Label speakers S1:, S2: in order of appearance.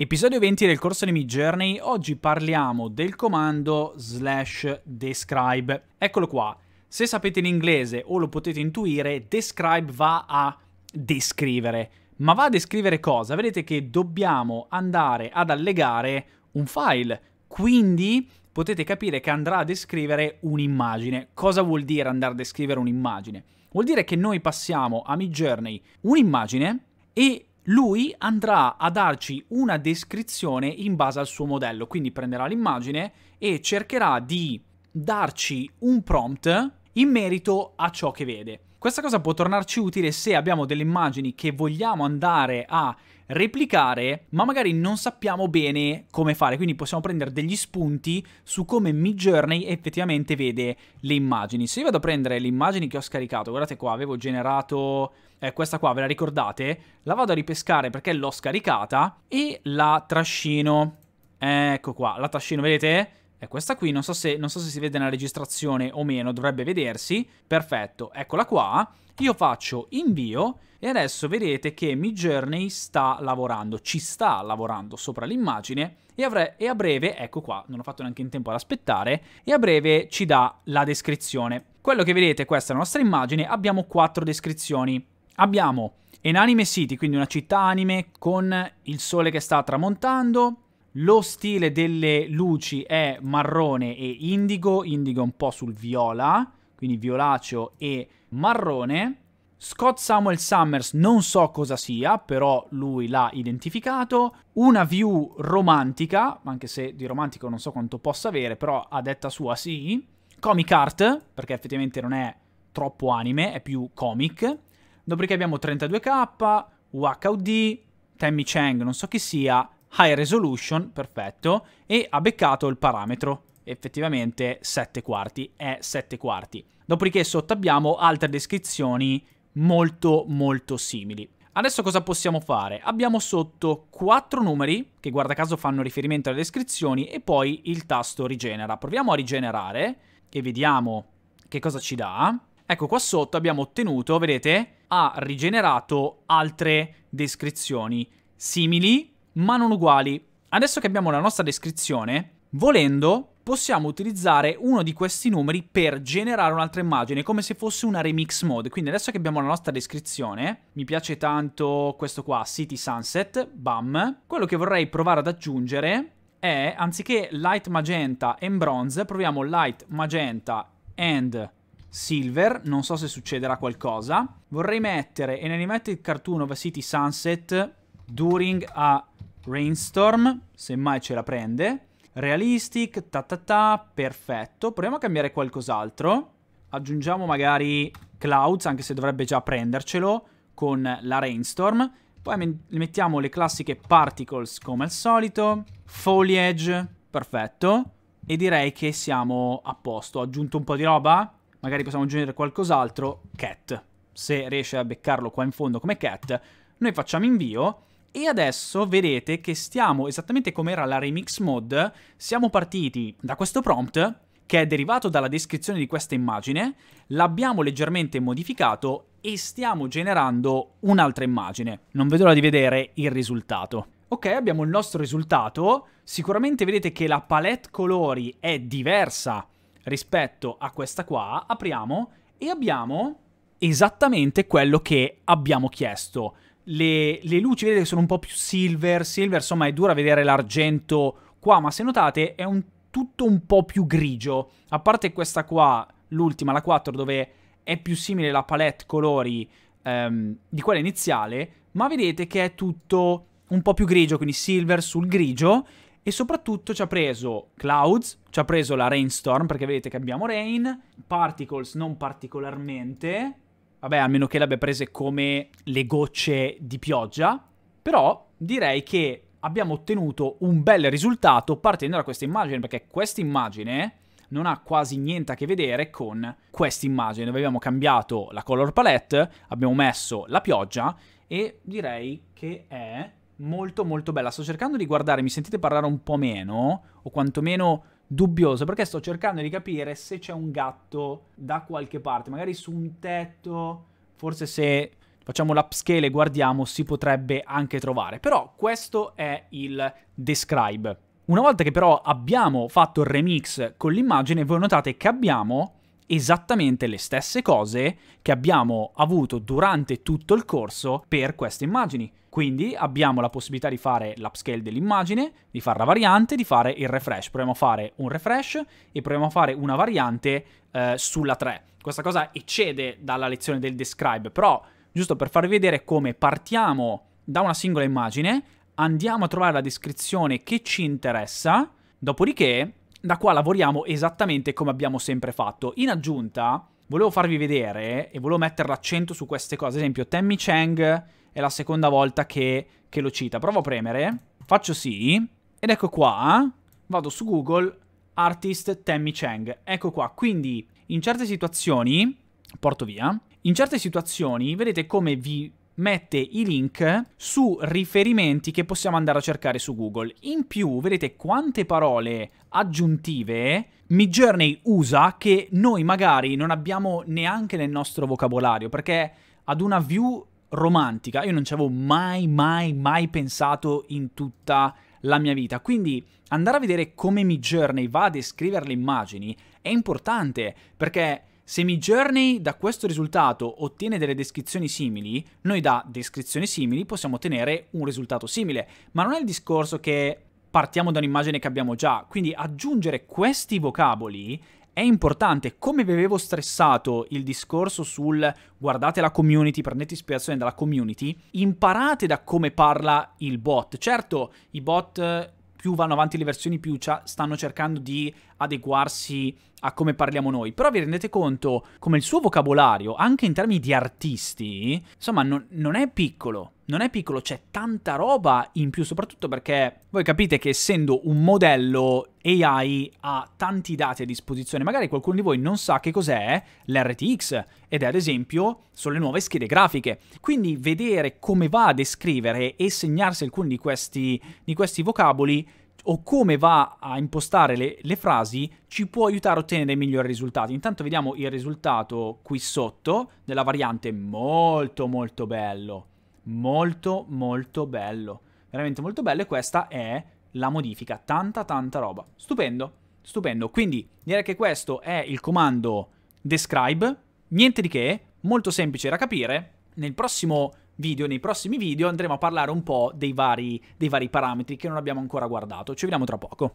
S1: Episodio 20 del corso di Midjourney, oggi parliamo del comando slash describe. Eccolo qua, se sapete l'inglese o lo potete intuire, describe va a descrivere. Ma va a descrivere cosa? Vedete che dobbiamo andare ad allegare un file, quindi potete capire che andrà a descrivere un'immagine. Cosa vuol dire andare a descrivere un'immagine? Vuol dire che noi passiamo a Midjourney un'immagine e lui andrà a darci una descrizione in base al suo modello, quindi prenderà l'immagine e cercherà di darci un prompt in merito a ciò che vede. Questa cosa può tornarci utile se abbiamo delle immagini che vogliamo andare a replicare, ma magari non sappiamo bene come fare, quindi possiamo prendere degli spunti su come Midjourney effettivamente vede le immagini. Se io vado a prendere le immagini che ho scaricato, guardate qua, avevo generato eh, questa qua, ve la ricordate? La vado a ripescare perché l'ho scaricata e la trascino. Ecco qua, la trascino, vedete? è questa qui, non so, se, non so se si vede nella registrazione o meno, dovrebbe vedersi, perfetto, eccola qua, io faccio invio e adesso vedete che Mi Journey sta lavorando, ci sta lavorando sopra l'immagine e, e a breve, ecco qua, non ho fatto neanche in tempo ad aspettare, e a breve ci dà la descrizione. Quello che vedete, questa è la nostra immagine, abbiamo quattro descrizioni. Abbiamo Enanime City, quindi una città anime con il sole che sta tramontando, lo stile delle luci è marrone e indigo, indigo un po' sul viola, quindi violaceo e marrone. Scott Samuel Summers non so cosa sia, però lui l'ha identificato. Una view romantica, anche se di romantico non so quanto possa avere, però a detta sua sì. Comic art, perché effettivamente non è troppo anime, è più comic. Dopodiché abbiamo 32K, WHUD, Tammy Chang, non so chi sia, high resolution, perfetto, e ha beccato il parametro, effettivamente 7 quarti, è 7 quarti. Dopodiché sotto abbiamo altre descrizioni molto molto simili. Adesso cosa possiamo fare? Abbiamo sotto quattro numeri, che guarda caso fanno riferimento alle descrizioni, e poi il tasto rigenera. Proviamo a rigenerare e vediamo che cosa ci dà. Ecco qua sotto abbiamo ottenuto, vedete, ha rigenerato altre descrizioni simili ma non uguali. Adesso che abbiamo la nostra descrizione, volendo possiamo utilizzare uno di questi numeri per generare un'altra immagine, come se fosse una remix mode. Quindi adesso che abbiamo la nostra descrizione, mi piace tanto questo qua, City Sunset, bam. Quello che vorrei provare ad aggiungere è, anziché Light Magenta e Bronze, proviamo Light Magenta and Silver, non so se succederà qualcosa. Vorrei mettere An Animated Cartoon of City Sunset during a Rainstorm, semmai ce la prende. Realistic, ta ta ta, perfetto. Proviamo a cambiare qualcos'altro. Aggiungiamo magari Clouds, anche se dovrebbe già prendercelo, con la Rainstorm. Poi mettiamo le classiche Particles come al solito. Foliage, perfetto. E direi che siamo a posto. Ho aggiunto un po' di roba? Magari possiamo aggiungere qualcos'altro. Cat. Se riesce a beccarlo qua in fondo come cat, noi facciamo invio e adesso vedete che stiamo esattamente come era la remix mod, siamo partiti da questo prompt che è derivato dalla descrizione di questa immagine, l'abbiamo leggermente modificato e stiamo generando un'altra immagine. Non vedo l'ora di vedere il risultato. Ok, abbiamo il nostro risultato. Sicuramente vedete che la palette colori è diversa rispetto a questa qua. Apriamo e abbiamo esattamente quello che abbiamo chiesto le, le luci vedete sono un po' più silver, silver insomma è dura vedere l'argento qua, ma se notate è un, tutto un po' più grigio, a parte questa qua, l'ultima, la 4, dove è più simile la palette colori ehm, di quella iniziale, ma vedete che è tutto un po' più grigio, quindi silver sul grigio, e soprattutto ci ha preso Clouds, ci ha preso la Rainstorm, perché vedete che abbiamo Rain, Particles non particolarmente, Vabbè, almeno che le abbia prese come le gocce di pioggia. Però direi che abbiamo ottenuto un bel risultato partendo da questa immagine, perché questa immagine non ha quasi niente a che vedere con questa immagine, dove abbiamo cambiato la color palette, abbiamo messo la pioggia e direi che è molto molto bella. Sto cercando di guardare, mi sentite parlare un po' meno, o quantomeno dubbioso perché sto cercando di capire se c'è un gatto da qualche parte, magari su un tetto, forse se facciamo l'upscale e guardiamo si potrebbe anche trovare. Però questo è il describe. Una volta che però abbiamo fatto il remix con l'immagine, voi notate che abbiamo esattamente le stesse cose che abbiamo avuto durante tutto il corso per queste immagini. Quindi abbiamo la possibilità di fare l'upscale dell'immagine, di fare la variante, di fare il refresh. Proviamo a fare un refresh e proviamo a fare una variante eh, sulla 3. Questa cosa eccede dalla lezione del describe, però giusto per farvi vedere come partiamo da una singola immagine, andiamo a trovare la descrizione che ci interessa, dopodiché da qua lavoriamo esattamente come abbiamo sempre fatto. In aggiunta, volevo farvi vedere e volevo mettere l'accento su queste cose. Ad esempio, Tammy Chang è la seconda volta che, che lo cita. Provo a premere, faccio sì, ed ecco qua, vado su Google, artist Tammy Chang. Ecco qua, quindi in certe situazioni, porto via, in certe situazioni vedete come vi mette i link su riferimenti che possiamo andare a cercare su Google. In più, vedete quante parole aggiuntive Midjourney usa che noi magari non abbiamo neanche nel nostro vocabolario, perché ad una view romantica io non ci avevo mai, mai, mai pensato in tutta la mia vita. Quindi andare a vedere come Midjourney va a descrivere le immagini è importante, perché se Mi Journey da questo risultato ottiene delle descrizioni simili, noi da descrizioni simili possiamo ottenere un risultato simile, ma non è il discorso che partiamo da un'immagine che abbiamo già, quindi aggiungere questi vocaboli è importante, come vi avevo stressato il discorso sul guardate la community, prendete ispirazione dalla community, imparate da come parla il bot. Certo, i bot più vanno avanti le versioni, più stanno cercando di adeguarsi a come parliamo noi. Però vi rendete conto come il suo vocabolario, anche in termini di artisti, insomma, non, non è piccolo. Non è piccolo, c'è tanta roba in più, soprattutto perché voi capite che essendo un modello AI ha tanti dati a disposizione. Magari qualcuno di voi non sa che cos'è l'RTX ed è ad esempio sulle nuove schede grafiche. Quindi vedere come va a descrivere e segnarsi alcuni di questi, di questi vocaboli o come va a impostare le, le frasi ci può aiutare a ottenere migliori risultati. Intanto vediamo il risultato qui sotto della variante molto molto bello, molto molto bello, veramente molto bello e questa è la modifica, tanta tanta roba, stupendo, stupendo. Quindi direi che questo è il comando describe, niente di che, molto semplice da capire. Nel prossimo video, nei prossimi video, andremo a parlare un po' dei vari, dei vari parametri che non abbiamo ancora guardato. Ci vediamo tra poco.